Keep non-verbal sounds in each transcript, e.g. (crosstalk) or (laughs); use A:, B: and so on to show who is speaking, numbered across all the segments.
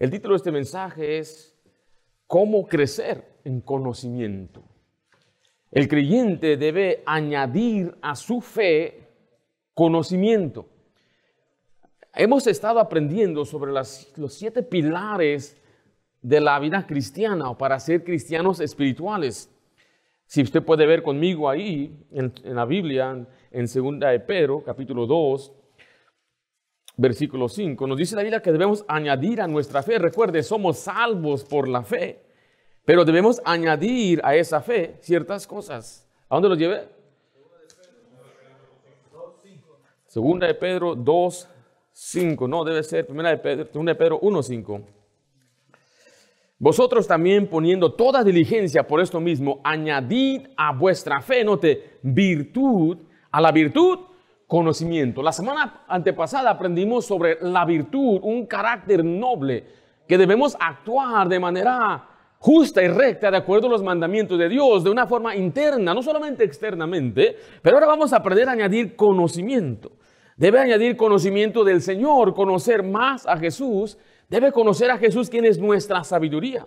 A: El título de este mensaje es ¿Cómo crecer en conocimiento? El creyente debe añadir a su fe conocimiento. Hemos estado aprendiendo sobre los siete pilares de la vida cristiana o para ser cristianos espirituales. Si usted puede ver conmigo ahí en, la Biblia, en segunda de Pedro, capítulo 2, versículo 5, nos dice la Biblia que debemos añadir a nuestra fe. Recuerde, somos salvos por la fe, pero debemos añadir a esa fe ciertas cosas. ¿A dónde los llevé? Segunda de Pedro 2, 5. No, debe ser primera de Pedro, segunda de Pedro 1, 5. Vosotros también poniendo toda diligencia por esto mismo, añadid a vuestra fe, note, virtud, a la virtud, conocimiento. La semana antepasada aprendimos sobre la virtud, un carácter noble, que debemos actuar de manera justa y recta de acuerdo a los mandamientos de Dios, de una forma interna, no solamente externamente, pero ahora vamos a aprender a añadir conocimiento. Debe añadir conocimiento del Señor, conocer más a Jesús, debe conocer a Jesús quien es nuestra sabiduría.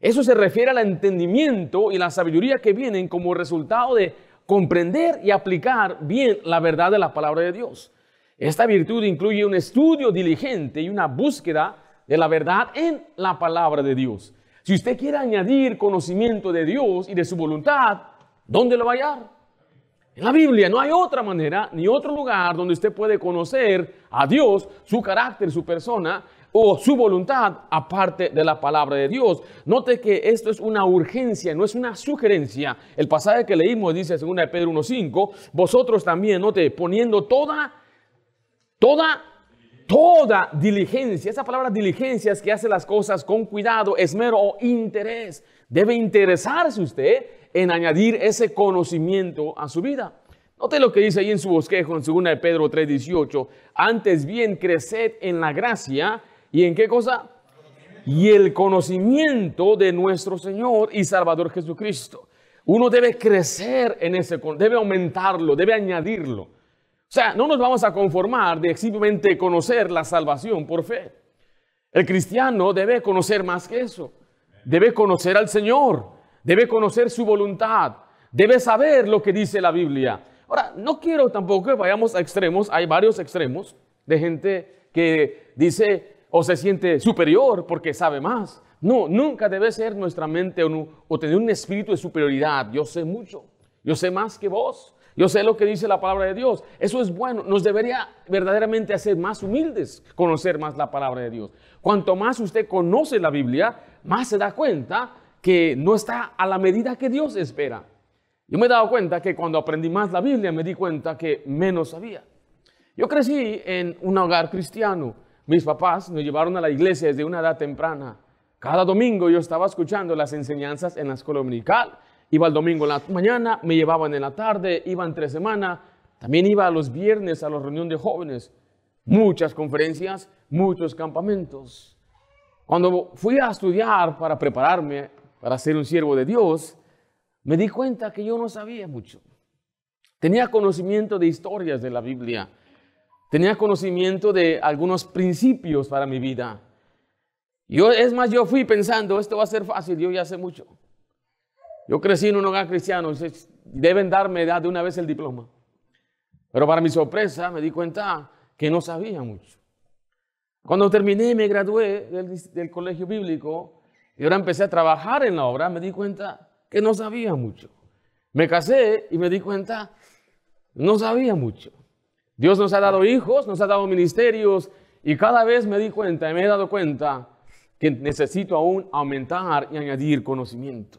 A: Eso se refiere al entendimiento y la sabiduría que vienen como resultado de comprender y aplicar bien la verdad de la palabra de Dios. Esta virtud incluye un estudio diligente y una búsqueda de la verdad en la palabra de Dios. Si usted quiere añadir conocimiento de Dios y de su voluntad, ¿dónde lo va a hallar? En la Biblia no hay otra manera ni otro lugar donde usted puede conocer a Dios, su carácter, su persona o su voluntad aparte de la palabra de Dios. Note que esto es una urgencia, no es una sugerencia. El pasaje que leímos dice 2 Pedro 1.5, vosotros también, note, poniendo toda, toda toda diligencia. Esa palabra diligencia es que hace las cosas con cuidado, esmero o interés. Debe interesarse usted en añadir ese conocimiento a su vida. Note lo que dice ahí en su bosquejo en 2 de Pedro 3:18. Antes bien, creced en la gracia ¿Y en qué cosa? Y el conocimiento de nuestro Señor y Salvador Jesucristo. Uno debe crecer en ese, debe aumentarlo, debe añadirlo. O sea, no nos vamos a conformar de simplemente conocer la salvación por fe. El cristiano debe conocer más que eso. Debe conocer al Señor, debe conocer su voluntad, debe saber lo que dice la Biblia. Ahora, no quiero tampoco que vayamos a extremos, hay varios extremos de gente que dice, o se siente superior porque sabe más. No, nunca debe ser nuestra mente o, tener un espíritu de superioridad. Yo sé mucho, yo sé más que vos, yo sé lo que dice la palabra de Dios. Eso es bueno. Nos debería verdaderamente hacer más humildes, conocer más la palabra de Dios. Cuanto más usted conoce la Biblia, más se da cuenta que no está a la medida que Dios espera. Yo me he dado cuenta que cuando aprendí más la Biblia me di cuenta que menos sabía. Yo crecí en un hogar cristiano mis papás nos llevaron a la iglesia desde una edad temprana. Cada domingo yo estaba escuchando las enseñanzas en la escuela dominical. Iba el domingo en la mañana, me llevaban en la tarde, iba entre semana. También iba a los viernes a la reunión de jóvenes. Muchas conferencias, muchos campamentos. Cuando fui a estudiar para prepararme para ser un siervo de Dios, me di cuenta que yo no sabía mucho. Tenía conocimiento de historias de la Biblia, Tenía conocimiento de algunos principios para mi vida. Yo, es más, yo fui pensando, esto va a ser fácil, yo ya sé mucho. Yo crecí en un hogar cristiano, deben darme de una vez el diploma. Pero para mi sorpresa me di cuenta que no sabía mucho. Cuando terminé, me gradué del, del colegio bíblico y ahora empecé a trabajar en la obra, me di cuenta que no sabía mucho. Me casé y me di cuenta, no sabía mucho. Dios nos ha dado hijos, nos ha dado ministerios y cada vez me di cuenta me he dado cuenta que necesito aún aumentar y añadir conocimiento.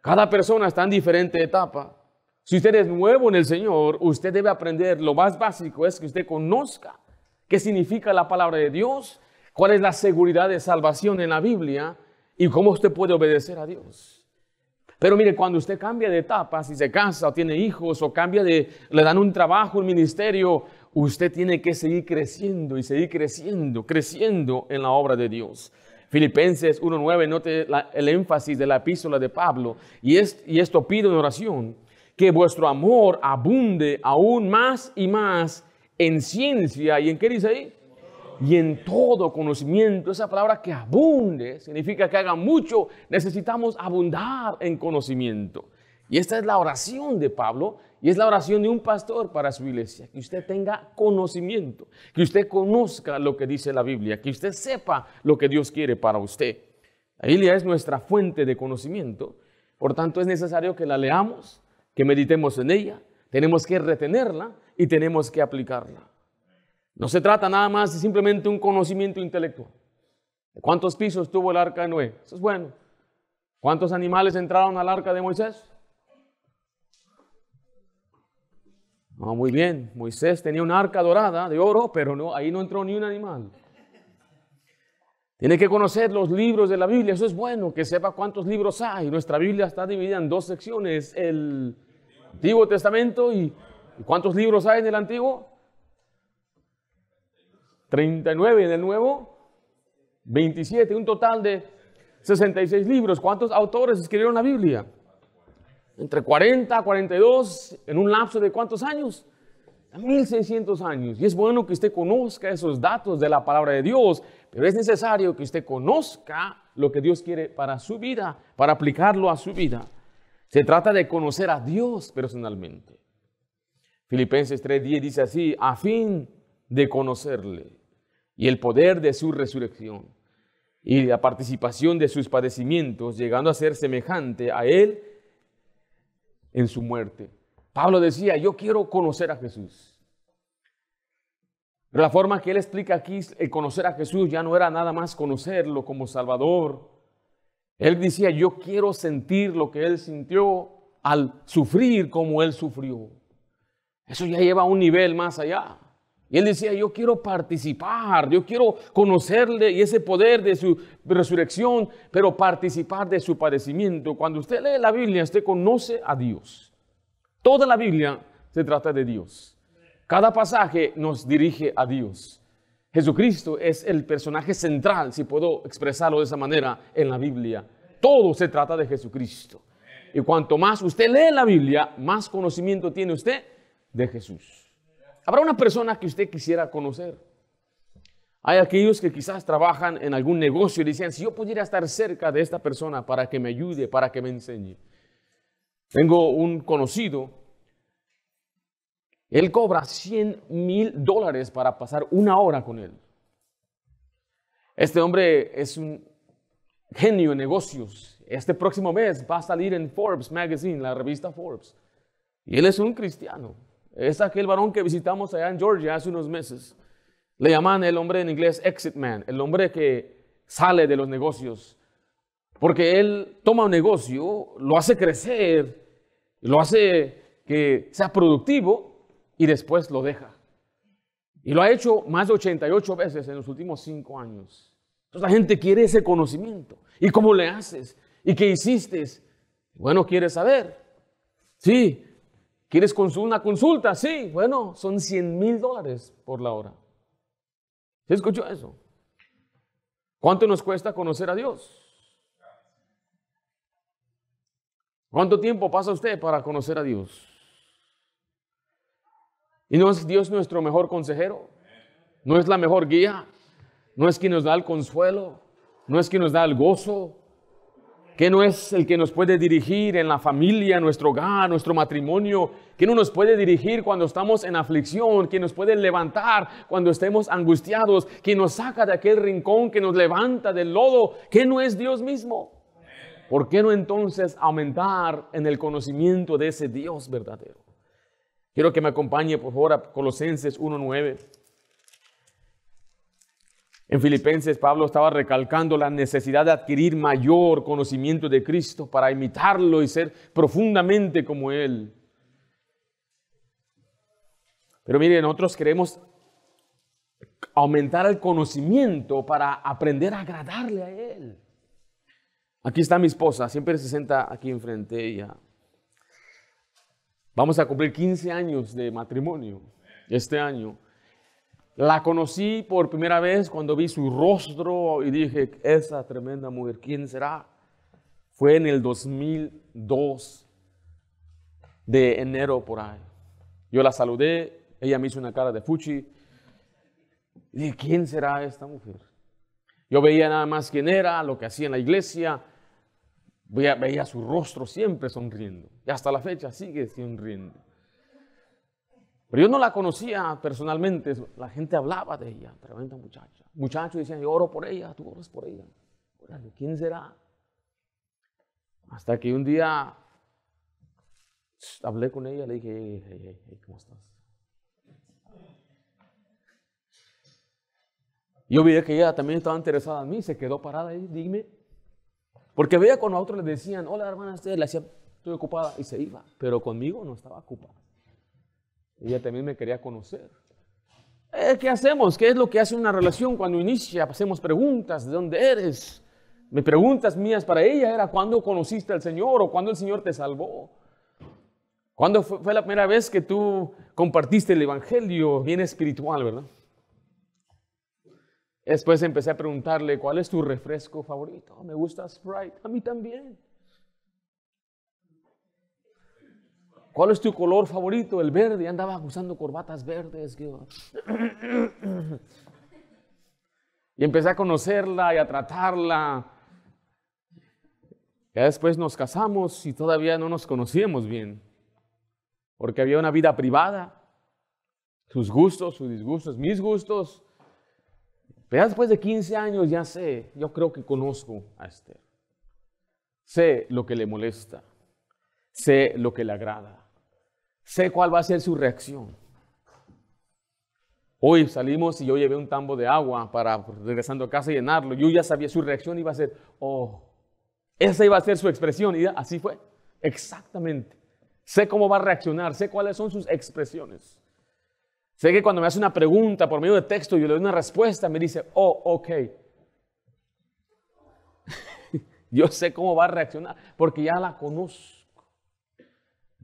A: Cada persona está en diferente etapa. Si usted es nuevo en el Señor, usted debe aprender lo más básico es que usted conozca qué significa la palabra de Dios, cuál es la seguridad de salvación en la Biblia y cómo usted puede obedecer a Dios. Pero mire, cuando usted cambia de etapa, si se casa o tiene hijos o cambia de, le dan un trabajo, un ministerio, usted tiene que seguir creciendo y seguir creciendo, creciendo en la obra de Dios. Filipenses 1.9, note el énfasis de la epístola de Pablo. Y, y esto pido en oración, que vuestro amor abunde aún más y más en ciencia. ¿Y en qué dice ahí? y en todo conocimiento. Esa palabra que abunde significa que haga mucho. Necesitamos abundar en conocimiento. Y esta es la oración de Pablo y es la oración de un pastor para su iglesia. Que usted tenga conocimiento, que usted conozca lo que dice la Biblia, que usted sepa lo que Dios quiere para usted. La Biblia es nuestra fuente de conocimiento. Por tanto, es necesario que la leamos, que meditemos en ella, tenemos que retenerla y tenemos que aplicarla. No se trata nada más de simplemente un conocimiento intelectual. ¿Cuántos pisos tuvo el arca de Noé? Eso es bueno. ¿Cuántos animales entraron al arca de Moisés? No, muy bien. Moisés tenía un arca dorada de oro, pero no, ahí no entró ni un animal. Tiene que conocer los libros de la Biblia. Eso es bueno, que sepa cuántos libros hay. Nuestra Biblia está dividida en dos secciones, el Antiguo Testamento ¿y cuántos libros hay en el Antiguo. 39 en el Nuevo, 27, un total de 66 libros. ¿Cuántos autores escribieron la Biblia? Entre 40 a 42, en un lapso de cuántos años? 1600 años. Y es bueno que usted conozca esos datos de la palabra de Dios, pero es necesario que usted conozca lo que Dios quiere para su vida, para aplicarlo a su vida. Se trata de conocer a Dios personalmente. Filipenses 3:10 dice así, a fin de conocerle y el poder de su resurrección y la participación de sus padecimientos, llegando a ser semejante a Él en su muerte. Pablo decía, yo quiero conocer a Jesús. Pero la forma que él explica aquí, el conocer a Jesús ya no era nada más conocerlo como Salvador. Él decía, yo quiero sentir lo que él sintió al sufrir como él sufrió. Eso ya lleva a un nivel más allá. Y él decía, yo quiero participar, yo quiero conocerle y ese poder de su resurrección, pero participar de su padecimiento. Cuando usted lee la Biblia, usted conoce a Dios. Toda la Biblia se trata de Dios. Cada pasaje nos dirige a Dios. Jesucristo es el personaje central, si puedo expresarlo de esa manera, en la Biblia. Todo se trata de Jesucristo. Y cuanto más usted lee la Biblia, más conocimiento tiene usted de Jesús. Habrá una persona que usted quisiera conocer. Hay aquellos que quizás trabajan en algún negocio y dicen, si yo pudiera estar cerca de esta persona para que me ayude, para que me enseñe. Tengo un conocido, él cobra 100 mil dólares para pasar una hora con él. Este hombre es un genio en negocios. Este próximo mes va a salir en Forbes Magazine, la revista Forbes. Y él es un cristiano. Es aquel varón que visitamos allá en Georgia hace unos meses. Le llaman el hombre en inglés exit man, el hombre que sale de los negocios. Porque él toma un negocio, lo hace crecer, lo hace que sea productivo y después lo deja. Y lo ha hecho más de 88 veces en los últimos 5 años. Entonces la gente quiere ese conocimiento. ¿Y cómo le haces? ¿Y qué hiciste? Bueno, quiere saber. Sí, ¿Quieres una consulta? Sí, bueno, son 100 mil dólares por la hora. ¿Se escuchó eso? ¿Cuánto nos cuesta conocer a Dios? ¿Cuánto tiempo pasa usted para conocer a Dios? ¿Y no es Dios nuestro mejor consejero? ¿No es la mejor guía? ¿No es quien nos da el consuelo? ¿No es quien nos da el gozo? que no es el que nos puede dirigir en la familia, nuestro hogar, nuestro matrimonio, que no nos puede dirigir cuando estamos en aflicción, que nos puede levantar cuando estemos angustiados, que nos saca de aquel rincón, que nos levanta del lodo, que no es Dios mismo. ¿Por qué no entonces aumentar en el conocimiento de ese Dios verdadero? Quiero que me acompañe por favor a Colosenses 1.9. En Filipenses, Pablo estaba recalcando la necesidad de adquirir mayor conocimiento de Cristo para imitarlo y ser profundamente como Él. Pero miren, nosotros queremos aumentar el conocimiento para aprender a agradarle a Él. Aquí está mi esposa, siempre se sienta aquí enfrente ella. Vamos a cumplir 15 años de matrimonio este año. La conocí por primera vez cuando vi su rostro y dije, esa tremenda mujer, ¿quién será? Fue en el 2002 de enero por ahí. Yo la saludé, ella me hizo una cara de fuchi. Y dije, ¿quién será esta mujer? Yo veía nada más quién era, lo que hacía en la iglesia. Veía, veía su rostro siempre sonriendo. Y hasta la fecha sigue sonriendo. Pero yo no la conocía personalmente, la gente hablaba de ella, tremenda muchacha. Muchachos decían, yo oro por ella, tú oras por ella. ¿quién será? Hasta que un día hablé con ella, le dije, hey, hey, hey, ¿cómo estás? Yo vi que ella también estaba interesada en mí, se quedó parada ahí, dime. Porque veía cuando a otros le decían, hola hermana, usted le estoy ocupada, y se iba, pero conmigo no estaba ocupada. Ella también me quería conocer. Eh, ¿Qué hacemos? ¿Qué es lo que hace una relación cuando inicia? Hacemos preguntas, ¿de dónde eres? me preguntas mías para ella era, ¿cuándo conociste al Señor o cuándo el Señor te salvó? ¿Cuándo fue, fue la primera vez que tú compartiste el Evangelio bien espiritual, verdad? Después empecé a preguntarle, ¿cuál es tu refresco favorito? Me gusta Sprite, a mí también. ¿Cuál es tu color favorito? El verde. Andaba usando corbatas verdes. Y empecé a conocerla y a tratarla. Ya después nos casamos y todavía no nos conocíamos bien, porque había una vida privada, sus gustos, sus disgustos, mis gustos. Pero ya después de 15 años ya sé, yo creo que conozco a Esther. Sé lo que le molesta, sé lo que le agrada sé cuál va a ser su reacción. Hoy salimos y yo llevé un tambo de agua para pues, regresando a casa y llenarlo. Yo ya sabía su reacción iba a ser, oh, esa iba a ser su expresión. Y así fue, exactamente. Sé cómo va a reaccionar, sé cuáles son sus expresiones. Sé que cuando me hace una pregunta por medio de texto y yo le doy una respuesta, me dice, oh, ok. (laughs) yo sé cómo va a reaccionar porque ya la conozco.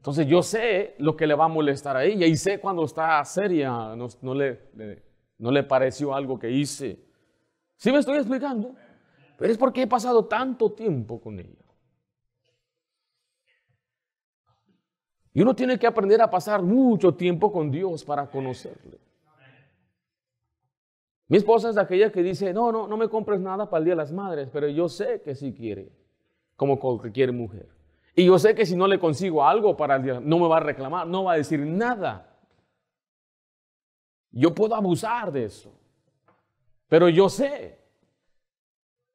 A: Entonces yo sé lo que le va a molestar a ella y sé cuando está seria, no, le, no le pareció algo que hice. ¿Sí me estoy explicando? Pero es porque he pasado tanto tiempo con ella. Y uno tiene que aprender a pasar mucho tiempo con Dios para conocerle. Mi esposa es aquella que dice, no, no, no me compres nada para el Día de las Madres, pero yo sé que sí quiere, como cualquier mujer. Y yo sé que si no le consigo algo para el día, no me va a reclamar, no va a decir nada. Yo puedo abusar de eso. Pero yo sé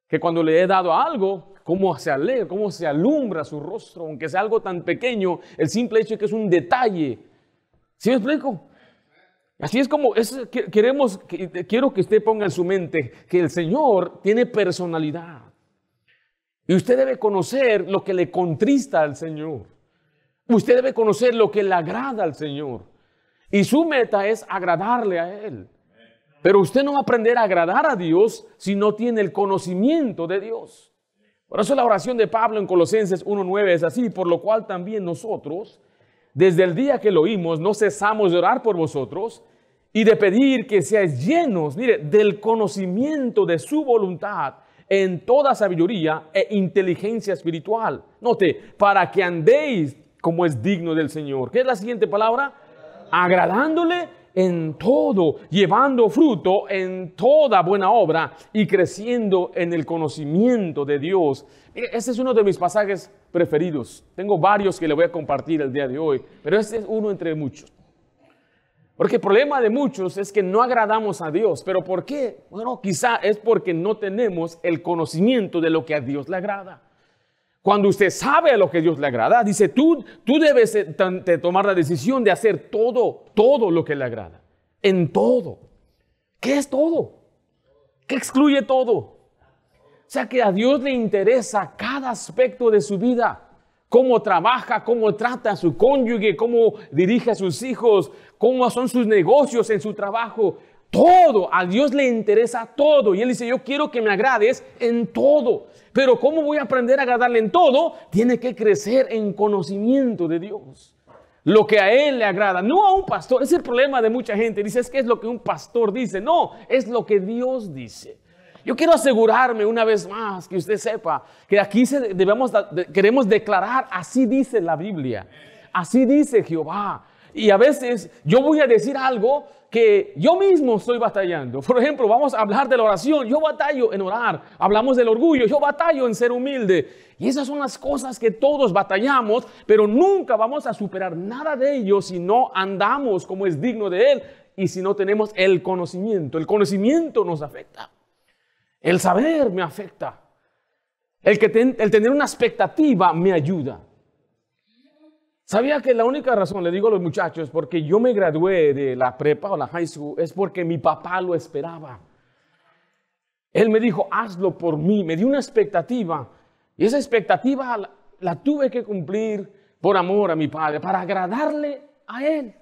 A: que cuando le he dado algo, cómo se alegra, cómo se alumbra su rostro, aunque sea algo tan pequeño, el simple hecho es que es un detalle. ¿Sí me explico? Así es como queremos, quiero que usted ponga en su mente que el Señor tiene personalidad. Y usted debe conocer lo que le contrista al Señor. Usted debe conocer lo que le agrada al Señor. Y su meta es agradarle a Él. Pero usted no va a aprender a agradar a Dios si no tiene el conocimiento de Dios. Por eso la oración de Pablo en Colosenses 1.9 es así, por lo cual también nosotros, desde el día que lo oímos, no cesamos de orar por vosotros y de pedir que seáis llenos, mire, del conocimiento de su voluntad en toda sabiduría e inteligencia espiritual. Note, para que andéis como es digno del Señor. ¿Qué es la siguiente palabra? Agradándole en todo, llevando fruto en toda buena obra y creciendo en el conocimiento de Dios. Este es uno de mis pasajes preferidos. Tengo varios que le voy a compartir el día de hoy, pero este es uno entre muchos. Porque el problema de muchos es que no agradamos a Dios. ¿Pero por qué? Bueno, quizá es porque no tenemos el conocimiento de lo que a Dios le agrada. Cuando usted sabe a lo que Dios le agrada, dice, tú, tú debes eh, tomar la decisión de hacer todo, todo lo que le agrada. En todo. ¿Qué es todo? ¿Qué excluye todo? O sea que a Dios le interesa cada aspecto de su vida cómo trabaja, cómo trata a su cónyuge, cómo dirige a sus hijos, cómo son sus negocios en su trabajo. Todo, a Dios le interesa todo. Y Él dice, yo quiero que me agrades en todo. Pero ¿cómo voy a aprender a agradarle en todo? Tiene que crecer en conocimiento de Dios. Lo que a Él le agrada, no a un pastor. Es el problema de mucha gente. Dice, es que es lo que un pastor dice. No, es lo que Dios dice. Yo quiero asegurarme una vez más que usted sepa que aquí debemos, queremos declarar, así dice la Biblia, así dice Jehová. Y a veces yo voy a decir algo que yo mismo estoy batallando. Por ejemplo, vamos a hablar de la oración. Yo batallo en orar. Hablamos del orgullo. Yo batallo en ser humilde. Y esas son las cosas que todos batallamos, pero nunca vamos a superar nada de ello si no andamos como es digno de Él y si no tenemos el conocimiento. El conocimiento nos afecta. El saber me afecta. El, que tener una expectativa me ayuda. Sabía que la única razón, le digo a los muchachos, porque yo me gradué de la prepa o la high school, es porque mi papá lo esperaba. Él me dijo, hazlo por mí, me dio una expectativa. Y esa expectativa la tuve que cumplir por amor a mi padre, para agradarle a él,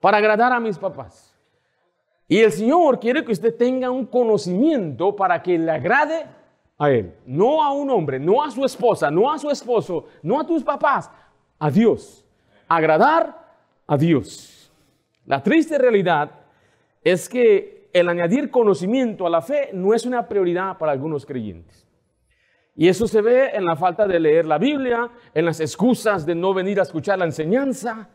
A: para agradar a mis papás. Y el Señor quiere que usted tenga un conocimiento para que le agrade a Él. No a un hombre, no a su esposa, no a su esposo, no a tus papás, a Dios. Agradar a Dios. La triste realidad es que el añadir conocimiento a la fe no es una prioridad para algunos creyentes. Y eso se ve en la falta de leer la Biblia, en las excusas de no venir a escuchar la enseñanza,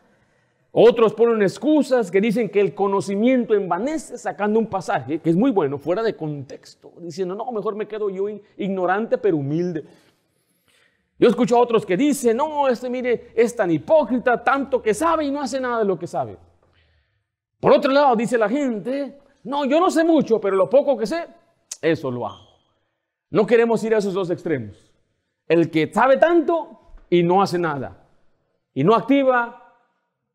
A: otros ponen excusas que dicen que el conocimiento envanece sacando un pasaje que es muy bueno, fuera de contexto, diciendo, no, mejor me quedo yo ignorante pero humilde. Yo escucho a otros que dicen, no, este mire, es tan hipócrita, tanto que sabe y no hace nada de lo que sabe. Por otro lado, dice la gente, no, yo no sé mucho, pero lo poco que sé, eso lo hago. No queremos ir a esos dos extremos. El que sabe tanto y no hace nada. Y no activa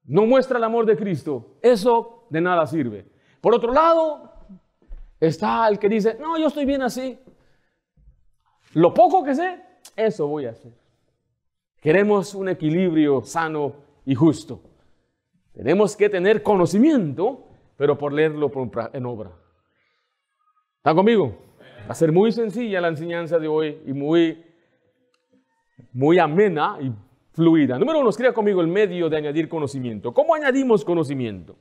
A: no muestra el amor de Cristo, eso de nada sirve. Por otro lado, está el que dice, no, yo estoy bien así. Lo poco que sé, eso voy a hacer. Queremos un equilibrio sano y justo. Tenemos que tener conocimiento, pero por leerlo en obra. ¿Está conmigo? Va a ser muy sencilla la enseñanza de hoy y muy, muy amena y fluida. Número uno, escriba conmigo el medio de añadir conocimiento. ¿Cómo añadimos conocimiento?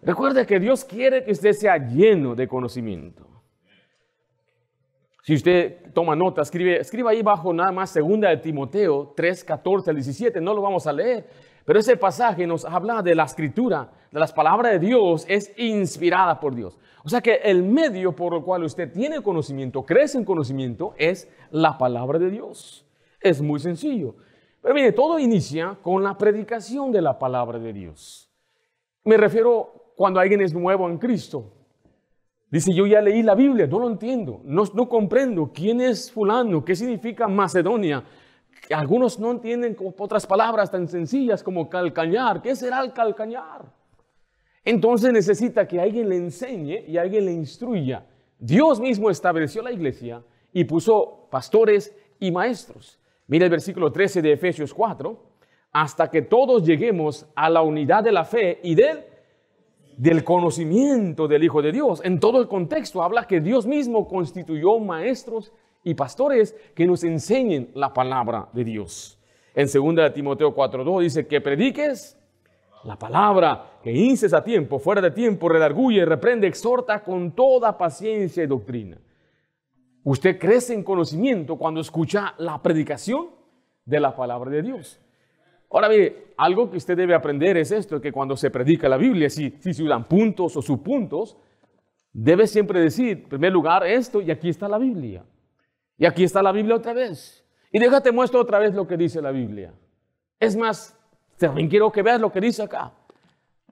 A: Recuerde que Dios quiere que usted sea lleno de conocimiento. Si usted toma nota, escribe, escriba ahí bajo nada más segunda de Timoteo 3, 14 al 17, no lo vamos a leer, pero ese pasaje nos habla de la escritura, de las palabras de Dios, es inspirada por Dios. O sea que el medio por el cual usted tiene conocimiento, crece en conocimiento, es la palabra de Dios. Es muy sencillo. Pero mire, todo inicia con la predicación de la palabra de Dios. Me refiero cuando alguien es nuevo en Cristo. Dice, yo ya leí la Biblia, no lo entiendo, no, comprendo quién es fulano, qué significa Macedonia. Algunos no entienden otras palabras tan sencillas como calcañar. ¿Qué será el calcañar? Entonces necesita que alguien le enseñe y alguien le instruya. Dios mismo estableció la iglesia y puso pastores y maestros. Mira el versículo 13 de Efesios 4, hasta que todos lleguemos a la unidad de la fe y del, del conocimiento del Hijo de Dios. En todo el contexto habla que Dios mismo constituyó maestros y pastores que nos enseñen la palabra de Dios. En 2 Timoteo 4.2 dice que prediques la palabra, que inces a tiempo, fuera de tiempo, redarguye, reprende, exhorta con toda paciencia y doctrina. Usted crece en conocimiento cuando escucha la predicación de la palabra de Dios. Ahora mire, algo que usted debe aprender es esto, que cuando se predica la Biblia, si, si se usan puntos o subpuntos, debe siempre decir, en primer lugar, esto y aquí está la Biblia. Y aquí está la Biblia otra vez. Y déjate muestro otra vez lo que dice la Biblia. Es más, también quiero que veas lo que dice acá.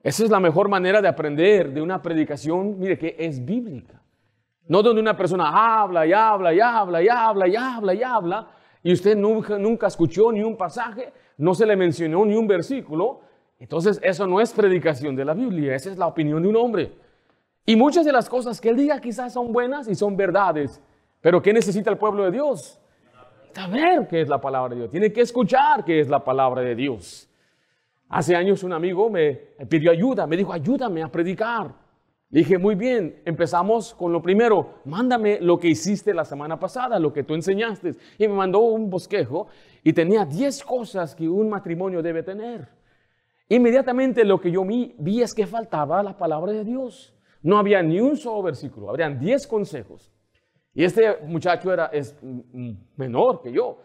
A: Esa es la mejor manera de aprender de una predicación, mire, que es bíblica. No donde una persona habla y habla y habla y habla y habla y habla y usted nunca, escuchó ni un pasaje, no se le mencionó ni un versículo. Entonces eso no es predicación de la Biblia, esa es la opinión de un hombre. Y muchas de las cosas que él diga quizás son buenas y son verdades, pero ¿qué necesita el pueblo de Dios? Saber qué es la palabra de Dios, tiene que escuchar qué es la palabra de Dios. Hace años un amigo me pidió ayuda, me dijo, ayúdame a predicar dije, muy bien, empezamos con lo primero, mándame lo que hiciste la semana pasada, lo que tú enseñaste. Y me mandó un bosquejo y tenía 10 cosas que un matrimonio debe tener. Inmediatamente lo que yo vi, es que faltaba la palabra de Dios. No había ni un solo versículo, habrían 10 consejos. Y este muchacho era menor que yo.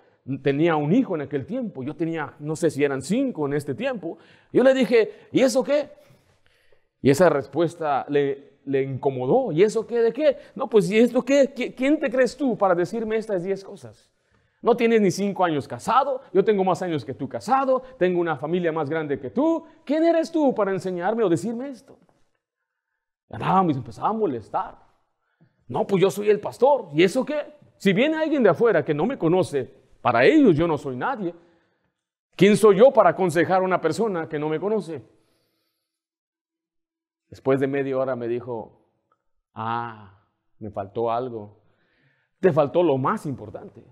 A: Tenía un hijo en aquel tiempo, yo tenía, no sé si eran cinco en este tiempo. Yo le dije, ¿y eso qué? Y esa respuesta le, incomodó. ¿Y eso qué? ¿De qué? No, pues ¿y esto qué? ¿Quién te crees tú para decirme estas 10 cosas? No tienes ni cinco años casado, yo tengo más años que tú casado, tengo una familia más grande que tú. ¿Quién eres tú para enseñarme o decirme esto? Ganábamos y empezaba a molestar. No, pues yo soy el pastor. ¿Y eso qué? Si viene alguien de afuera que no me conoce, para ellos yo no soy nadie. ¿Quién soy yo para aconsejar a una persona que no me conoce? Después de media hora me dijo, ah, me faltó algo. Te faltó lo más importante,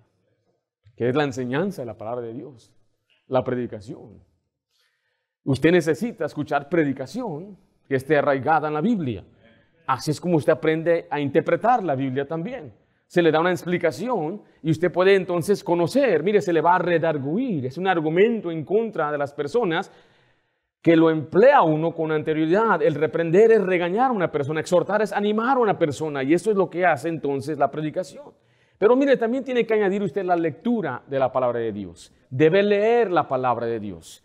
A: que es la enseñanza de la palabra de Dios, la predicación. Usted necesita escuchar predicación que esté arraigada en la Biblia. Así es como usted aprende a interpretar la Biblia también. Se le da una explicación y usted puede entonces conocer. Mire, se le va a redarguir. Es un argumento en contra de las personas que lo emplea uno con anterioridad. El reprender es regañar a una persona, exhortar es animar a una persona y eso es lo que hace entonces la predicación. Pero mire, también tiene que añadir usted la lectura de la palabra de Dios. Debe leer la palabra de Dios.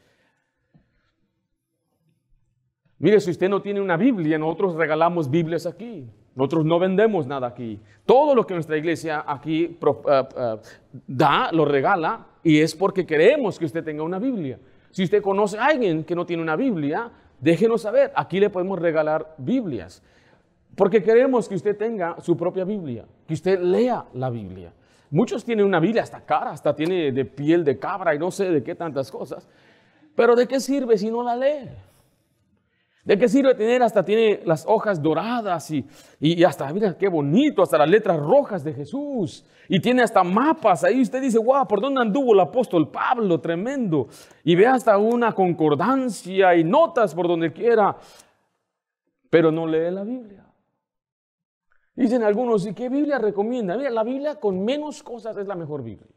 A: Mire, si usted no tiene una Biblia, nosotros regalamos Biblias aquí. Nosotros no vendemos nada aquí. Todo lo que nuestra iglesia aquí eh, eh, da, lo regala, y es porque queremos que usted tenga una Biblia. Si usted conoce a alguien que no tiene una Biblia, déjenos saber. Aquí le podemos regalar Biblias. Porque queremos que usted tenga su propia Biblia, que usted lea la Biblia. Muchos tienen una Biblia hasta cara, hasta tiene de piel de cabra y no sé de qué tantas cosas. Pero ¿de qué sirve si no la lee? ¿De qué sirve tener hasta tiene las hojas doradas y, hasta, mira qué bonito, hasta las letras rojas de Jesús? Y tiene hasta mapas. Ahí usted dice, wow, ¿por dónde anduvo el apóstol Pablo? Tremendo. Y ve hasta una concordancia y notas por donde quiera. Pero no lee la Biblia. Dicen algunos, ¿y qué Biblia recomienda? Mira, la Biblia con menos cosas es la mejor Biblia.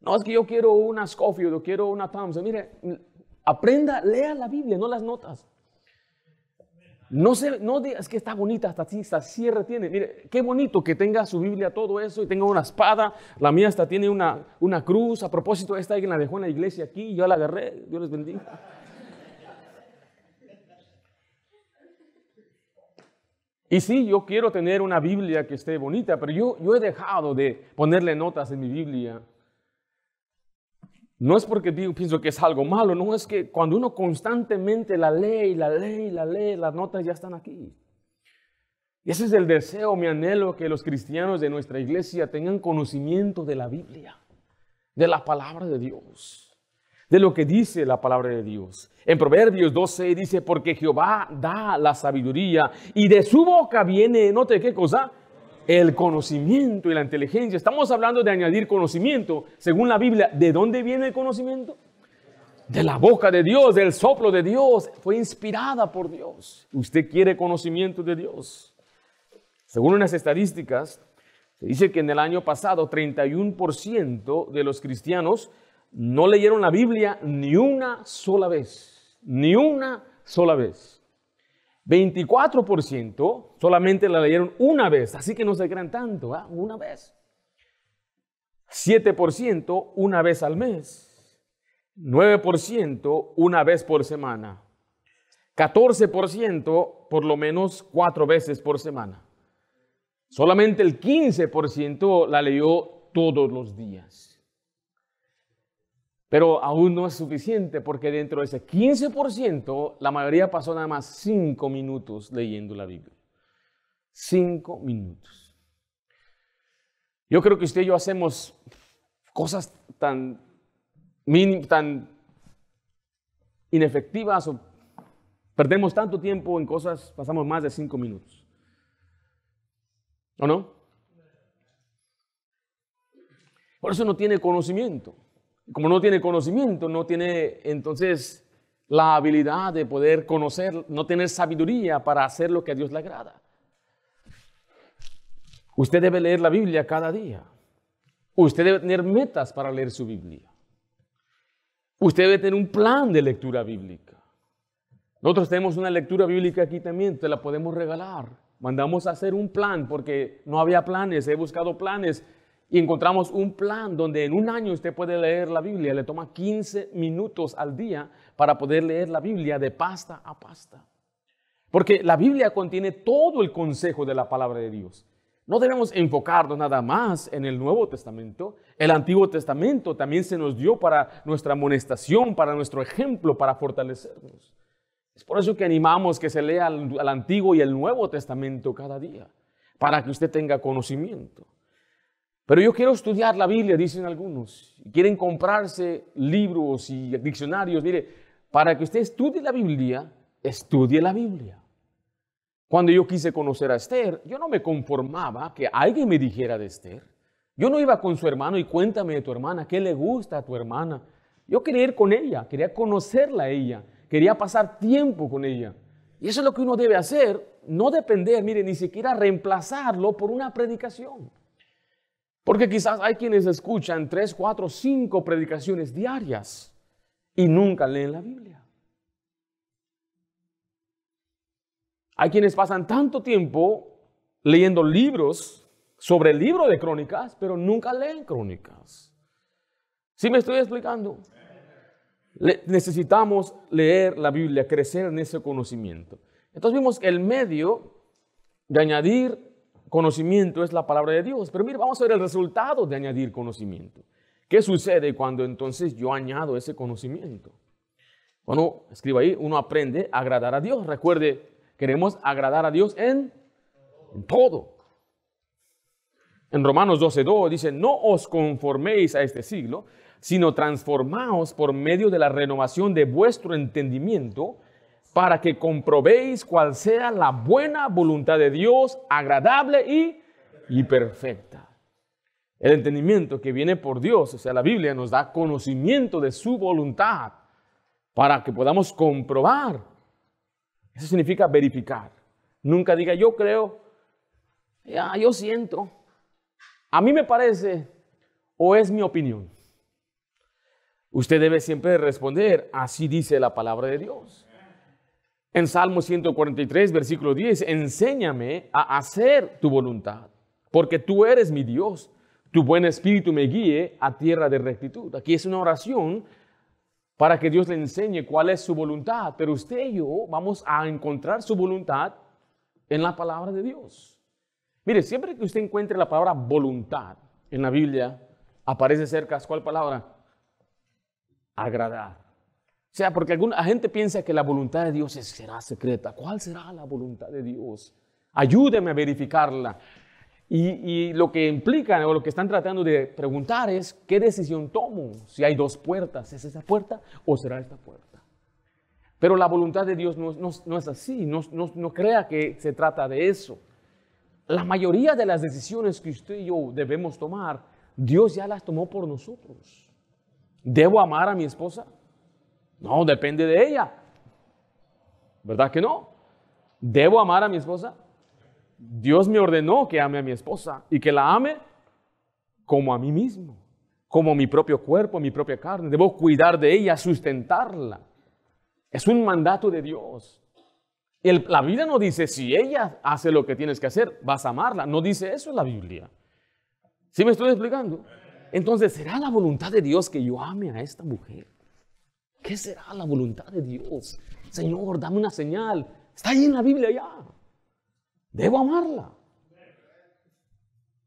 A: No es que yo quiero una Scofield o quiero una Thompson. Mire, aprenda, lea la Biblia, no las notas. No, se, no digas que está bonita, hasta, hasta cierre tiene. Mire, qué bonito que tenga su Biblia todo eso y tenga una espada. La mía hasta tiene una, cruz. A propósito, esta alguien la dejó en la iglesia aquí. Yo la agarré. Dios les bendiga. Y sí, yo quiero tener una Biblia que esté bonita, pero yo, yo he dejado de ponerle notas en mi Biblia no es porque digo, pienso que es algo malo, no es que cuando uno constantemente la lee, la lee, la lee, las notas ya están aquí. Y ese es el deseo, mi anhelo, que los cristianos de nuestra iglesia tengan conocimiento de la Biblia, de la palabra de Dios, de lo que dice la palabra de Dios. En Proverbios 12 dice, porque Jehová da la sabiduría y de su boca viene, note qué cosa, el conocimiento y la inteligencia. Estamos hablando de añadir conocimiento. Según la Biblia, ¿de dónde viene el conocimiento? De la boca de Dios, del soplo de Dios. Fue inspirada por Dios. Usted quiere conocimiento de Dios. Según unas estadísticas, se dice que en el año pasado 31% de los cristianos no leyeron la Biblia ni una sola vez. Ni una sola vez. 24% solamente la leyeron una vez, así que no se crean tanto, ¿ah? una vez. 7% una vez al mes. 9% una vez por semana. 14% por lo menos cuatro veces por semana. Solamente el 15% la leyó todos los días. Pero aún no es suficiente porque dentro de ese 15% la mayoría pasó nada más 5 minutos leyendo la Biblia. 5 minutos. Yo creo que usted y yo hacemos cosas tan, tan inefectivas o perdemos tanto tiempo en cosas, pasamos más de 5 minutos. ¿O no? Por eso no tiene conocimiento como no tiene conocimiento, no tiene entonces la habilidad de poder conocer, no tener sabiduría para hacer lo que a Dios le agrada. Usted debe leer la Biblia cada día. Usted debe tener metas para leer su Biblia. Usted debe tener un plan de lectura bíblica. Nosotros tenemos una lectura bíblica aquí también, te la podemos regalar. Mandamos a hacer un plan porque no había planes, he buscado planes y encontramos un plan donde en un año usted puede leer la Biblia. Le toma 15 minutos al día para poder leer la Biblia de pasta a pasta. Porque la Biblia contiene todo el consejo de la palabra de Dios. No debemos enfocarnos nada más en el Nuevo Testamento. El Antiguo Testamento también se nos dio para nuestra amonestación, para nuestro ejemplo, para fortalecernos. Es por eso que animamos que se lea al Antiguo y el Nuevo Testamento cada día, para que usted tenga conocimiento. Pero yo quiero estudiar la Biblia, dicen algunos. Quieren comprarse libros y diccionarios. Mire, para que usted estudie la Biblia, estudie la Biblia. Cuando yo quise conocer a Esther, yo no me conformaba que alguien me dijera de Esther. Yo no iba con su hermano y cuéntame de tu hermana, qué le gusta a tu hermana. Yo quería ir con ella, quería conocerla a ella, quería pasar tiempo con ella. Y eso es lo que uno debe hacer, no depender, mire, ni siquiera reemplazarlo por una predicación. Porque quizás hay quienes escuchan tres, cuatro, cinco predicaciones diarias y nunca leen la Biblia. Hay quienes pasan tanto tiempo leyendo libros sobre el libro de crónicas, pero nunca leen crónicas. ¿Sí me estoy explicando? necesitamos leer la Biblia, crecer en ese conocimiento. Entonces vimos el medio de añadir conocimiento es la palabra de Dios. Pero mire, vamos a ver el resultado de añadir conocimiento. ¿Qué sucede cuando entonces yo añado ese conocimiento? Bueno, escriba ahí, uno aprende a agradar a Dios. Recuerde, queremos agradar a Dios en, en todo. En Romanos 12.2 dice, no os conforméis a este siglo, sino transformaos por medio de la renovación de vuestro entendimiento para que comprobéis cuál sea la buena voluntad de Dios, agradable y, perfecta. El entendimiento que viene por Dios, o sea, la Biblia nos da conocimiento de su voluntad para que podamos comprobar. Eso significa verificar. Nunca diga yo creo, ya, yo siento, a mí me parece o es mi opinión. Usted debe siempre responder, así dice la palabra de Dios. En Salmo 143, versículo 10, enséñame a hacer tu voluntad, porque tú eres mi Dios. Tu buen espíritu me guíe a tierra de rectitud. Aquí es una oración para que Dios le enseñe cuál es su voluntad, pero usted y yo vamos a encontrar su voluntad en la palabra de Dios. Mire, siempre que usted encuentre la palabra voluntad en la Biblia, aparece cerca, ¿cuál palabra? Agradar. O sea, porque alguna gente piensa que la voluntad de Dios será secreta. ¿Cuál será la voluntad de Dios? Ayúdeme a verificarla. Y, lo que implican o lo que están tratando de preguntar es, ¿qué decisión tomo? Si hay dos puertas, ¿es esa puerta o será esta puerta? Pero la voluntad de Dios no, es así, no, no, crea que se trata de eso. La mayoría de las decisiones que usted y yo debemos tomar, Dios ya las tomó por nosotros. ¿Debo amar a mi esposa? No, depende de ella. ¿Verdad que no? ¿Debo amar a mi esposa? Dios me ordenó que ame a mi esposa y que la ame como a mí mismo, como mi propio cuerpo, mi propia carne. Debo cuidar de ella, sustentarla. Es un mandato de Dios. la vida no dice si ella hace lo que tienes que hacer, vas a amarla. No dice eso en la Biblia. ¿Sí me estoy explicando? Entonces, ¿será la voluntad de Dios que yo ame a esta mujer? ¿Qué será la voluntad de Dios? Señor, dame una señal. Está ahí en la Biblia ya. Debo amarla.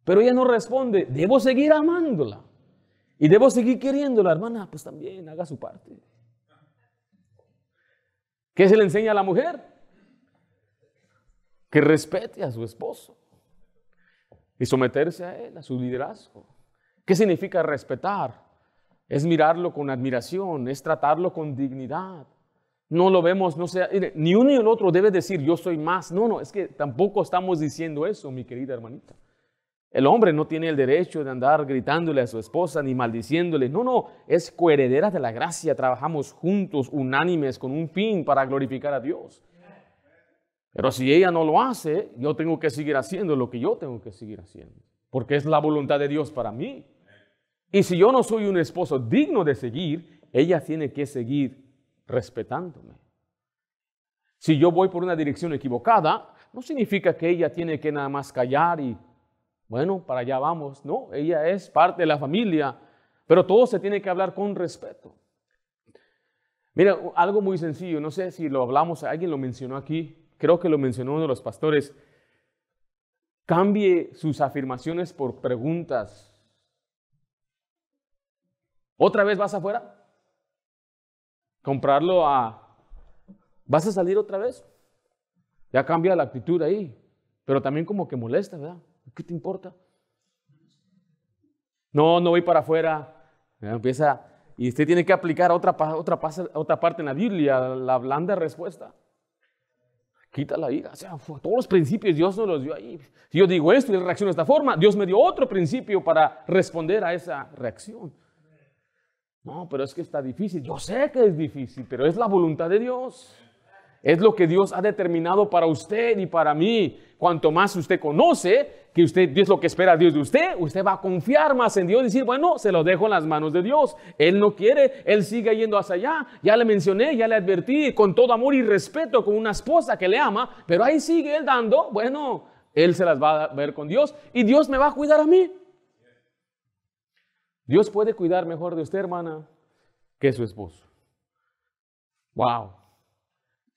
A: Pero ella no responde, debo seguir amándola. Y debo seguir queriéndola, hermana, pues también haga su parte. ¿Qué se le enseña a la mujer? Que respete a su esposo y someterse a él, a su liderazgo. ¿Qué significa respetar? es mirarlo con admiración, es tratarlo con dignidad. No lo vemos, no sea, ni uno ni el otro debe decir yo soy más. No, no, es que tampoco estamos diciendo eso, mi querida hermanita. El hombre no tiene el derecho de andar gritándole a su esposa ni maldiciéndole. No, no, es coheredera de la gracia. Trabajamos juntos, unánimes, con un fin para glorificar a Dios. Pero si ella no lo hace, yo tengo que seguir haciendo lo que yo tengo que seguir haciendo, porque es la voluntad de Dios para mí. Y si yo no soy un esposo digno de seguir, ella tiene que seguir respetándome. Si yo voy por una dirección equivocada, no significa que ella tiene que nada más callar y, bueno, para allá vamos. No, ella es parte de la familia, pero todo se tiene que hablar con respeto. Mira, algo muy sencillo, no sé si lo hablamos, alguien lo mencionó aquí, creo que lo mencionó uno de los pastores. Cambie sus afirmaciones por preguntas ¿Otra vez vas afuera? ¿Comprarlo a... ¿Vas a salir otra vez? Ya cambia la actitud ahí, pero también como que molesta, ¿verdad? ¿Qué te importa? No, no voy para afuera. empieza, y usted tiene que aplicar otra, otra, parte en la Biblia, la blanda respuesta. Quita la ira. O sea, todos los principios Dios nos los dio ahí. Si yo digo esto y reacciono de esta forma, Dios me dio otro principio para responder a esa reacción. No, pero es que está difícil. Yo sé que es difícil, pero es la voluntad de Dios. Es lo que Dios ha determinado para usted y para mí. Cuanto más usted conoce que usted es lo que espera Dios de usted, usted va a confiar más en Dios y decir, bueno, se lo dejo en las manos de Dios. Él no quiere, él sigue yendo hacia allá. Ya le mencioné, ya le advertí, con todo amor y respeto, con una esposa que le ama, pero ahí sigue él dando, bueno, él se las va a ver con Dios y Dios me va a cuidar a mí. Dios puede cuidar mejor de usted, hermana, que su esposo. Wow.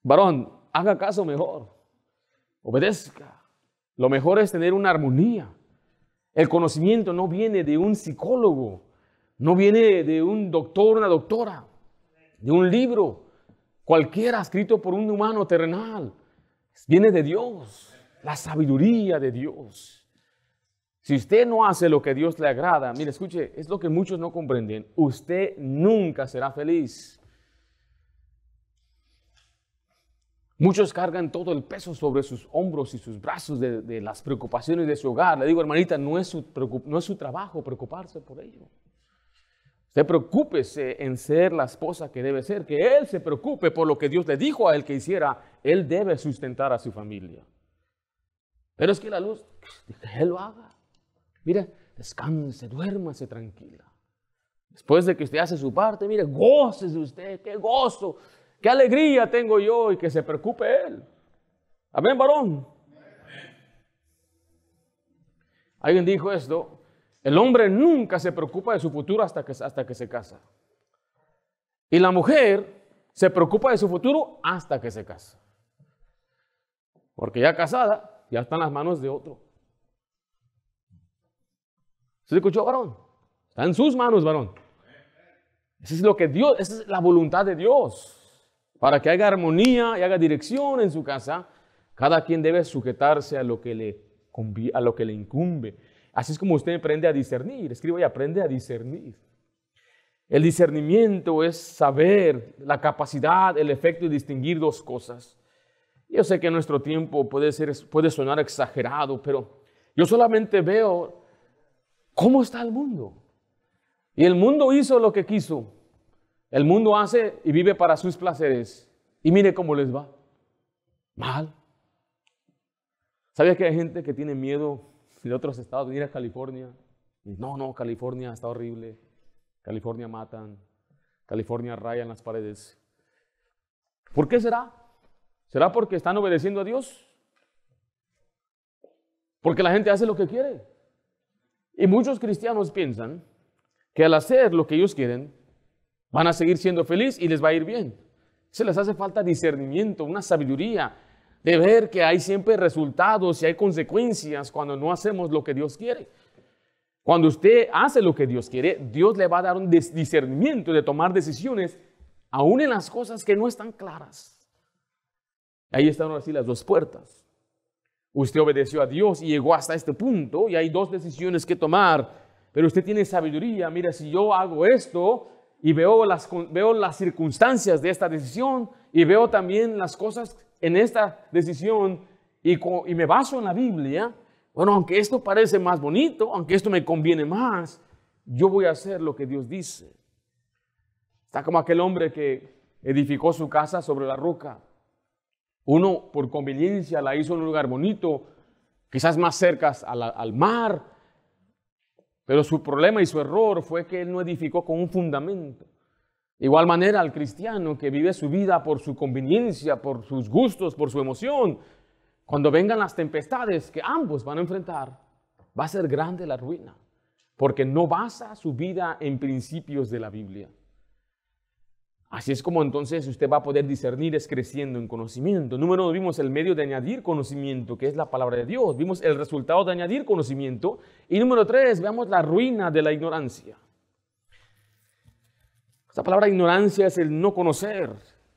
A: Varón, haga caso mejor. Obedezca. Lo mejor es tener una armonía. El conocimiento no viene de un psicólogo, no viene de un doctor, una doctora, de un libro, cualquiera escrito por un humano terrenal. Viene de Dios, la sabiduría de Dios. Si usted no hace lo que Dios le agrada, mire, escuche, es lo que muchos no comprenden. Usted nunca será feliz. Muchos cargan todo el peso sobre sus hombros y sus brazos de, las preocupaciones de su hogar. Le digo, hermanita, no es, su, no es su trabajo preocuparse por ello. Usted preocúpese en ser la esposa que debe ser, que él se preocupe por lo que Dios le dijo a él que hiciera. Él debe sustentar a su familia. Pero es que la luz, que él lo haga mire, descanse, duérmase tranquila. Después de que usted hace su parte, mire, de usted, qué gozo, qué alegría tengo yo y que se preocupe él. Amén, varón. Alguien dijo esto, el hombre nunca se preocupa de su futuro hasta que, hasta que se casa. Y la mujer se preocupa de su futuro hasta que se casa. Porque ya casada, ya está en las manos de otro. ¿Usted escuchó, varón? Está en sus manos, varón. es lo que Dios, esa es la voluntad de Dios. Para que haga armonía y haga dirección en su casa, cada quien debe sujetarse a lo que le, a lo que le incumbe. Así es como usted aprende a discernir. Escribo y aprende a discernir. El discernimiento es saber la capacidad, el efecto de distinguir dos cosas. Yo sé que nuestro tiempo puede, ser, puede sonar exagerado, pero yo solamente veo ¿Cómo está el mundo? Y el mundo hizo lo que quiso. El mundo hace y vive para sus placeres. Y mire cómo les va. Mal. ¿Sabía que hay gente que tiene miedo de otros estados venir a California? No, no, California está horrible. California matan. California rayan las paredes. ¿Por qué será? ¿Será porque están obedeciendo a Dios? Porque la gente hace lo que quiere. Y muchos cristianos piensan que al hacer lo que ellos quieren, van a seguir siendo felices y les va a ir bien. Se les hace falta discernimiento, una sabiduría de ver que hay siempre resultados y hay consecuencias cuando no hacemos lo que Dios quiere. Cuando usted hace lo que Dios quiere, Dios le va a dar un discernimiento de tomar decisiones, aún en las cosas que no están claras. Ahí están así las dos puertas. Usted obedeció a Dios y llegó hasta este punto y hay dos decisiones que tomar, pero usted tiene sabiduría. Mira, si yo hago esto y veo las, veo las circunstancias de esta decisión y veo también las cosas en esta decisión y, y me baso en la Biblia, bueno, aunque esto parece más bonito, aunque esto me conviene más, yo voy a hacer lo que Dios dice. Está como aquel hombre que edificó su casa sobre la roca. Uno por conveniencia la hizo en un lugar bonito, quizás más cerca al mar, pero su problema y su error fue que él no edificó con un fundamento. De igual manera al cristiano que vive su vida por su conveniencia, por sus gustos, por su emoción, cuando vengan las tempestades que ambos van a enfrentar, va a ser grande la ruina, porque no basa su vida en principios de la Biblia. Así es como entonces usted va a poder discernir es creciendo en conocimiento. Número uno, vimos el medio de añadir conocimiento, que es la palabra de Dios. Vimos el resultado de añadir conocimiento. Y número tres, veamos la ruina de la ignorancia. Esta palabra ignorancia es el no conocer.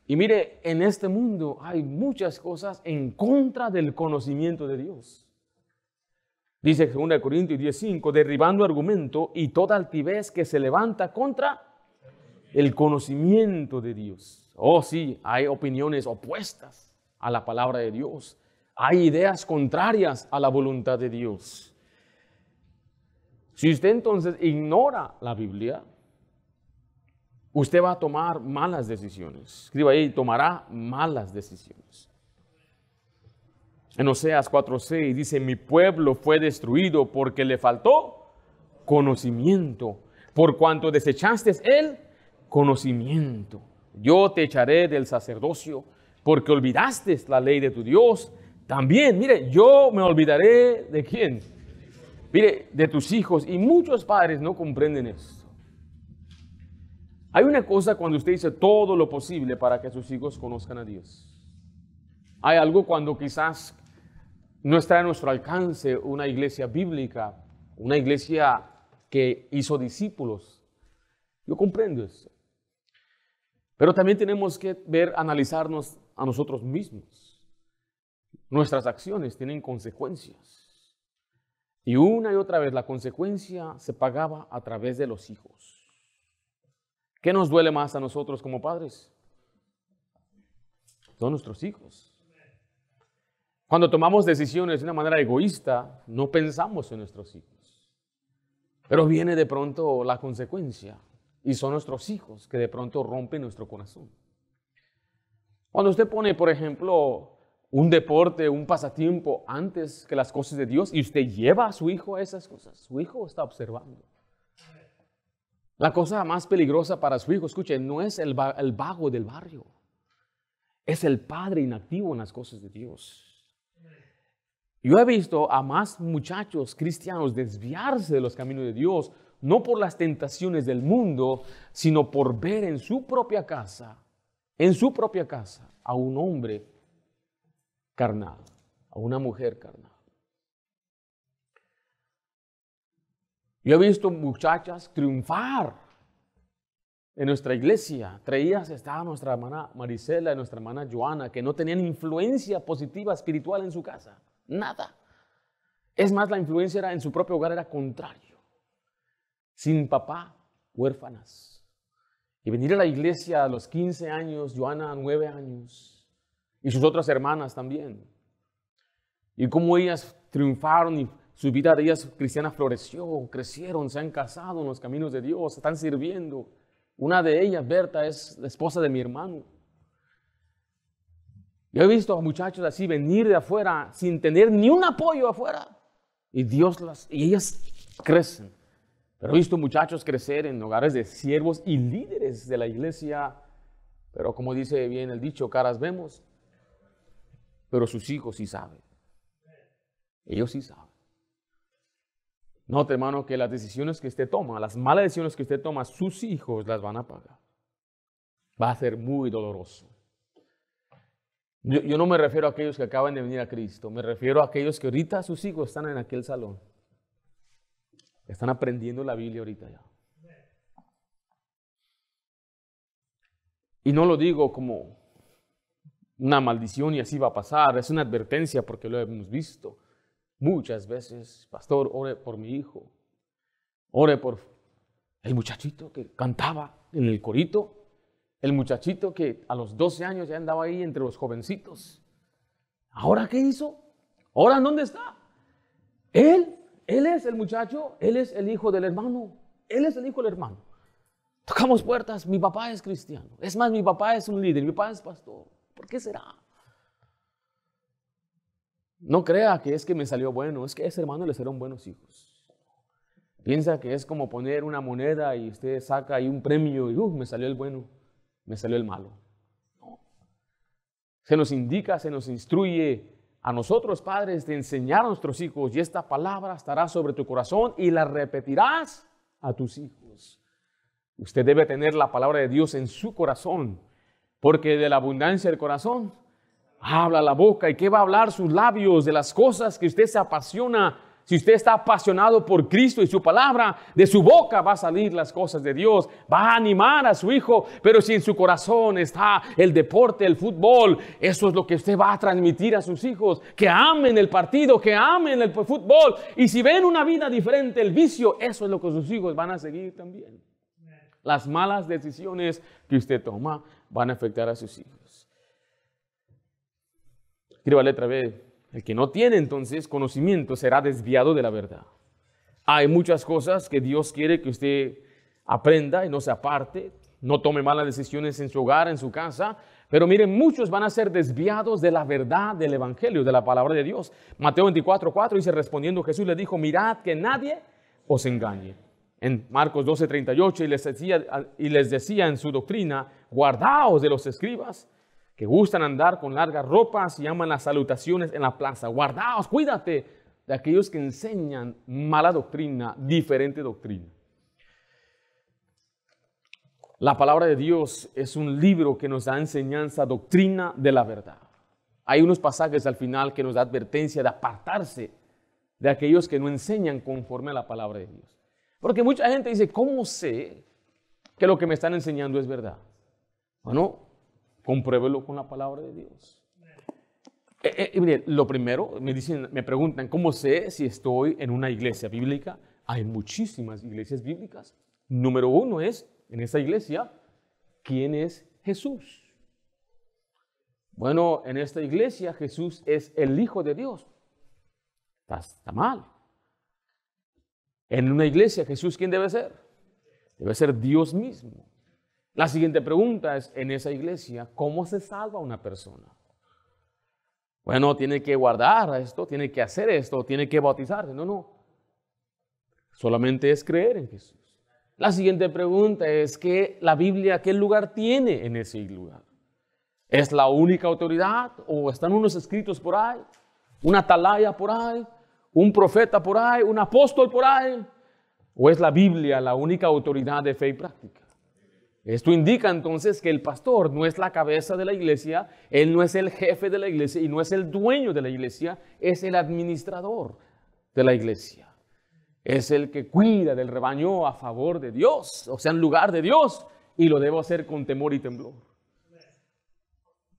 A: Y mire, en este mundo hay muchas cosas en contra del conocimiento de Dios. Dice 2 Corintios 10:5, derribando argumento y toda altivez que se levanta contra el conocimiento de Dios. Oh, sí, hay opiniones opuestas a la palabra de Dios. Hay ideas contrarias a la voluntad de Dios. Si usted entonces ignora la Biblia, usted va a tomar malas decisiones. Escriba ahí, tomará malas decisiones. En Oseas 4:6 dice, mi pueblo fue destruido porque le faltó conocimiento, por cuanto desechaste el conocimiento. Yo te echaré del sacerdocio porque olvidaste la ley de tu Dios. También, mire, yo me olvidaré de quién. Mire, de tus hijos. Y muchos padres no comprenden esto. Hay una cosa cuando usted dice todo lo posible para que sus hijos conozcan a Dios. Hay algo cuando quizás no está a nuestro alcance una iglesia bíblica, una iglesia que hizo discípulos. Yo comprendo eso. Pero también tenemos que ver, analizarnos a nosotros mismos. Nuestras acciones tienen consecuencias. Y una y otra vez la consecuencia se pagaba a través de los hijos. ¿Qué nos duele más a nosotros como padres? Son nuestros hijos. Cuando tomamos decisiones de una manera egoísta, no pensamos en nuestros hijos. Pero viene de pronto la consecuencia, y son nuestros hijos que de pronto rompen nuestro corazón. Cuando usted pone, por ejemplo, un deporte, un pasatiempo antes que las cosas de Dios y usted lleva a su hijo a esas cosas, su hijo está observando. La cosa más peligrosa para su hijo, escuchen, no es el, el vago del barrio, es el padre inactivo en las cosas de Dios. Yo he visto a más muchachos cristianos desviarse de los caminos de Dios no por las tentaciones del mundo, sino por ver en su propia casa, en su propia casa, a un hombre carnal, a una mujer carnal. Yo he visto muchachas triunfar en nuestra iglesia. Traías estaba nuestra hermana Marisela y nuestra hermana Joana, que no tenían influencia positiva espiritual en su casa. Nada. Es más, la influencia era, en su propio hogar era contrario sin papá, huérfanas. Y venir a la iglesia a los 15 años, Joana a 9 años, y sus otras hermanas también. Y cómo ellas triunfaron y su vida de ellas cristiana floreció, crecieron, se han casado en los caminos de Dios, están sirviendo. Una de ellas, Berta, es la esposa de mi hermano. Yo he visto a muchachos así venir de afuera sin tener ni un apoyo afuera. Y Dios las, y ellas crecen. Pero he visto muchachos crecer en hogares de siervos y líderes de la iglesia, pero como dice bien el dicho, caras vemos, pero sus hijos sí saben. Ellos sí saben. Note, hermano, que las decisiones que usted toma, las malas decisiones que usted toma, sus hijos las van a pagar. Va a ser muy doloroso. Yo, yo no me refiero a aquellos que acaban de venir a Cristo, me refiero a aquellos que ahorita sus hijos están en aquel salón están aprendiendo la Biblia ahorita ya. Y no lo digo como una maldición y así va a pasar, es una advertencia porque lo hemos visto muchas veces. Pastor, ore por mi hijo, ore por el muchachito que cantaba en el corito, el muchachito que a los 12 años ya andaba ahí entre los jovencitos. ¿Ahora qué hizo? ¿Ahora dónde está? Él él es el muchacho, él es el hijo del hermano, él es el hijo del hermano. Tocamos puertas, mi papá es cristiano. Es más, mi papá es un líder, mi papá es pastor. ¿Por qué será? No crea que es que me salió bueno, es que a ese hermano le serán buenos hijos. Piensa que es como poner una moneda y usted saca ahí un premio y uh, me salió el bueno, me salió el malo. No. Se nos indica, se nos instruye a nosotros padres de enseñar a nuestros hijos y esta palabra estará sobre tu corazón y la repetirás a tus hijos. Usted debe tener la palabra de Dios en su corazón, porque de la abundancia del corazón habla la boca y qué va a hablar sus labios de las cosas que usted se apasiona si usted está apasionado por Cristo y su palabra, de su boca va a salir las cosas de Dios, va a animar a su hijo, pero si en su corazón está el deporte, el fútbol, eso es lo que usted va a transmitir a sus hijos, que amen el partido, que amen el fútbol, y si ven una vida diferente, el vicio, eso es lo que sus hijos van a seguir también. Las malas decisiones que usted toma van a afectar a sus hijos. Escriba letra B, el que no tiene entonces conocimiento será desviado de la verdad. Hay muchas cosas que Dios quiere que usted aprenda y no se aparte, no tome malas decisiones en su hogar, en su casa, pero miren, muchos van a ser desviados de la verdad del Evangelio, de la palabra de Dios. Mateo 24, 4 dice, respondiendo Jesús le dijo, mirad que nadie os engañe. En Marcos 12, 38 y les decía, y les decía en su doctrina, guardaos de los escribas que gustan andar con largas ropas y llaman las salutaciones en la plaza. Guardaos, cuídate de aquellos que enseñan mala doctrina, diferente doctrina. La palabra de Dios es un libro que nos da enseñanza, doctrina de la verdad. Hay unos pasajes al final que nos da advertencia de apartarse de aquellos que no enseñan conforme a la palabra de Dios. Porque mucha gente dice, ¿cómo sé que lo que me están enseñando es verdad? Bueno, compruébelo con la palabra de Dios. Eh, eh, miren, lo primero, me, dicen, me preguntan, ¿cómo sé si estoy en una iglesia bíblica? Hay muchísimas iglesias bíblicas. Número uno es, en esa iglesia, ¿quién es Jesús? Bueno, en esta iglesia Jesús es el Hijo de Dios. está mal. En una iglesia Jesús, ¿quién debe ser? Debe ser Dios mismo. La siguiente pregunta es, en esa iglesia, ¿cómo se salva una persona? Bueno, tiene que guardar esto, tiene que hacer esto, tiene que bautizarse. No, no. Solamente es creer en Jesús. La siguiente pregunta es qué la Biblia, ¿qué lugar tiene en ese lugar? ¿Es la única autoridad o están unos escritos por ahí? ¿Una atalaya por ahí? ¿Un profeta por ahí? ¿Un apóstol por ahí? ¿O es la Biblia la única autoridad de fe y práctica? Esto indica entonces que el pastor no es la cabeza de la iglesia, él no es el jefe de la iglesia y no es el dueño de la iglesia, es el administrador de la iglesia. Es el que cuida del rebaño a favor de Dios, o sea, en lugar de Dios, y lo debo hacer con temor y temblor.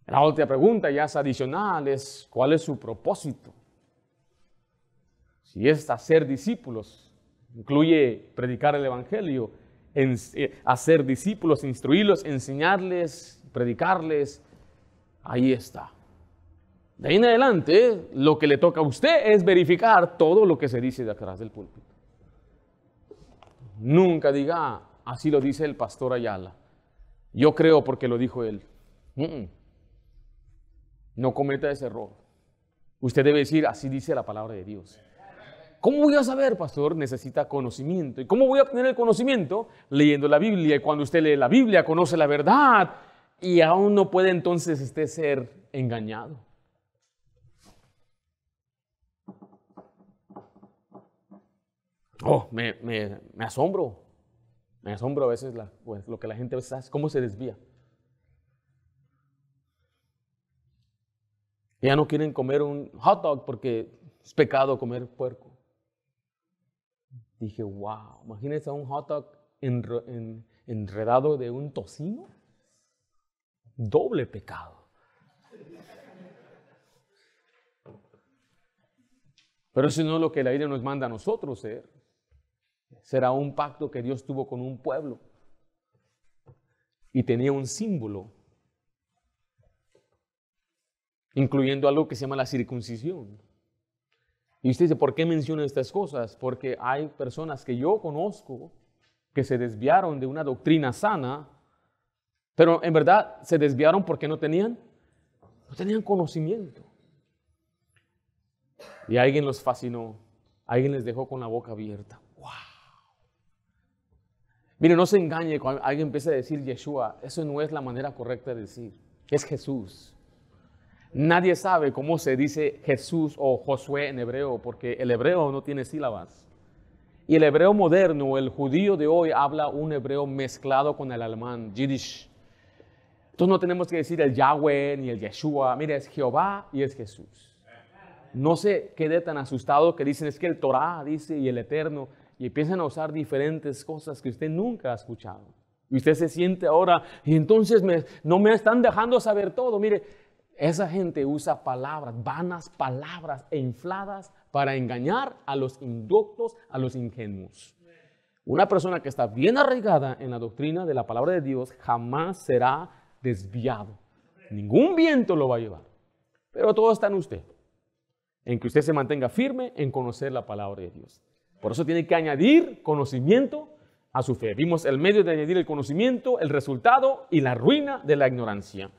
A: La última pregunta, ya es adicional, cuál es su propósito. Si es hacer discípulos, incluye predicar el Evangelio, eh, hacer discípulos, instruirlos, enseñarles, predicarles. Ahí está. De ahí en adelante, eh, lo que le toca a usted es verificar todo lo que se dice de atrás del púlpito. Nunca diga, ah, así lo dice el pastor Ayala. Yo creo porque lo dijo él. No cometa ese error. Usted debe decir, así dice la palabra de Dios. ¿Cómo voy a saber, pastor? Necesita conocimiento. ¿Y cómo voy a obtener el conocimiento? Leyendo la Biblia. Y cuando usted lee la Biblia, conoce la verdad. Y aún no puede entonces usted ser engañado. Oh, me, asombro. Me asombro a veces pues, lo que la gente a veces hace, cómo se desvía. Ya no quieren comer un hot dog porque es pecado comer puerco. Dije, wow, imagínense un hot dog enredado de un tocino. Doble pecado. Pero eso no es lo que la aire nos manda a nosotros ser. ¿eh? Será un pacto que Dios tuvo con un pueblo. Y tenía un símbolo, incluyendo algo que se llama la circuncisión. Y usted dice, ¿por qué menciona estas cosas? Porque hay personas que yo conozco que se desviaron de una doctrina sana, pero en verdad se desviaron porque no tenían, no tenían conocimiento. Y alguien los fascinó, alguien les dejó con la boca abierta. ¡Wow! Mire, no se engañe cuando alguien empiece a decir Yeshua, eso no es la manera correcta de decir, es Jesús. Nadie sabe cómo se dice Jesús o Josué en hebreo, porque el hebreo no tiene sílabas. Y el hebreo moderno, el judío de hoy, habla un hebreo mezclado con el alemán, Yiddish. Entonces no tenemos que decir el Yahweh ni el Yeshua. Mire, es Jehová y es Jesús. No se quede tan asustado que dicen es que el Torah dice y el Eterno y empiezan a usar diferentes cosas que usted nunca ha escuchado. Y usted se siente ahora, y entonces no me están dejando saber todo. Mire, esa gente usa palabras, vanas palabras e infladas para engañar a los inductos, a los ingenuos. Una persona que está bien arraigada en la doctrina de la palabra de Dios jamás será desviado. Ningún viento lo va a llevar. Pero todo está en usted. En que usted se mantenga firme en conocer la palabra de Dios. Por eso tiene que añadir conocimiento a su fe. Vimos el medio de añadir el conocimiento, el resultado y la ruina de la ignorancia.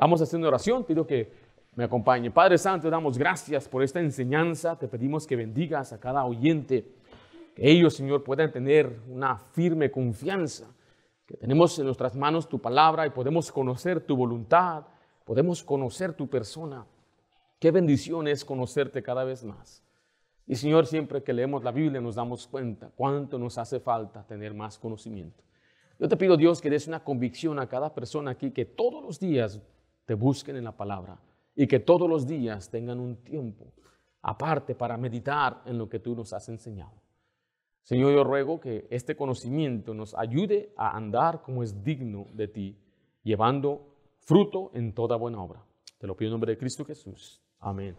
A: Vamos haciendo oración, pido que me acompañe. Padre Santo, damos gracias por esta enseñanza, te pedimos que bendigas a cada oyente, que ellos, Señor, puedan tener una firme confianza, que tenemos en nuestras manos tu palabra y podemos conocer tu voluntad, podemos conocer tu persona. Qué bendición es conocerte cada vez más. Y Señor, siempre que leemos la Biblia nos damos cuenta cuánto nos hace falta tener más conocimiento. Yo te pido, Dios, que des una convicción a cada persona aquí que todos los días te busquen en la palabra y que todos los días tengan un tiempo aparte para meditar en lo que tú nos has enseñado. Señor, yo ruego que este conocimiento nos ayude a andar como es digno de ti, llevando fruto en toda buena obra. Te lo pido en nombre de Cristo Jesús. Amén.